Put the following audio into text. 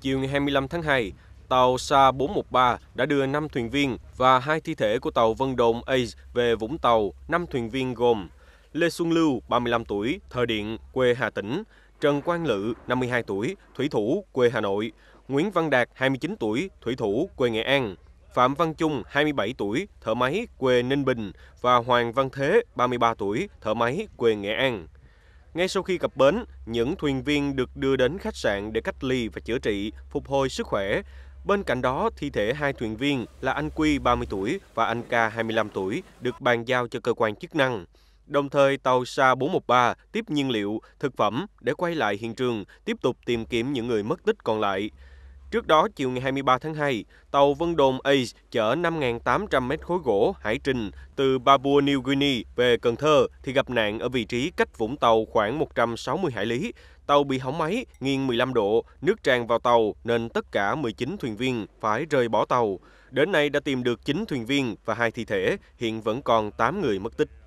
chiều ngày 25 tháng 2, tàu Sa 413 đã đưa 5 thuyền viên và hai thi thể của tàu Vân Đồn Ace về Vũng Tàu, 5 thuyền viên gồm Lê Xuân Lưu, 35 tuổi, Thờ Điện, quê Hà Tĩnh, Trần Quang Lự, 52 tuổi, Thủy Thủ, quê Hà Nội, Nguyễn Văn Đạt, 29 tuổi, Thủy Thủ, quê Nghệ An, Phạm Văn Trung, 27 tuổi, thợ máy, quê Ninh Bình và Hoàng Văn Thế, 33 tuổi, thợ máy, quê Nghệ An. Ngay sau khi cập bến, những thuyền viên được đưa đến khách sạn để cách ly và chữa trị, phục hồi sức khỏe. Bên cạnh đó, thi thể hai thuyền viên là anh Quy 30 tuổi và anh Ca 25 tuổi được bàn giao cho cơ quan chức năng. Đồng thời, tàu Sa 413 tiếp nhiên liệu, thực phẩm để quay lại hiện trường, tiếp tục tìm kiếm những người mất tích còn lại. Trước đó, chiều ngày 23 tháng 2, tàu Vân Đồn Ace chở 5.800 mét khối gỗ hải trình từ Papua New Guinea về Cần Thơ thì gặp nạn ở vị trí cách Vũng Tàu khoảng 160 hải lý. Tàu bị hỏng máy, nghiêng 15 độ, nước tràn vào tàu nên tất cả 19 thuyền viên phải rời bỏ tàu. Đến nay đã tìm được 9 thuyền viên và 2 thi thể, hiện vẫn còn 8 người mất tích.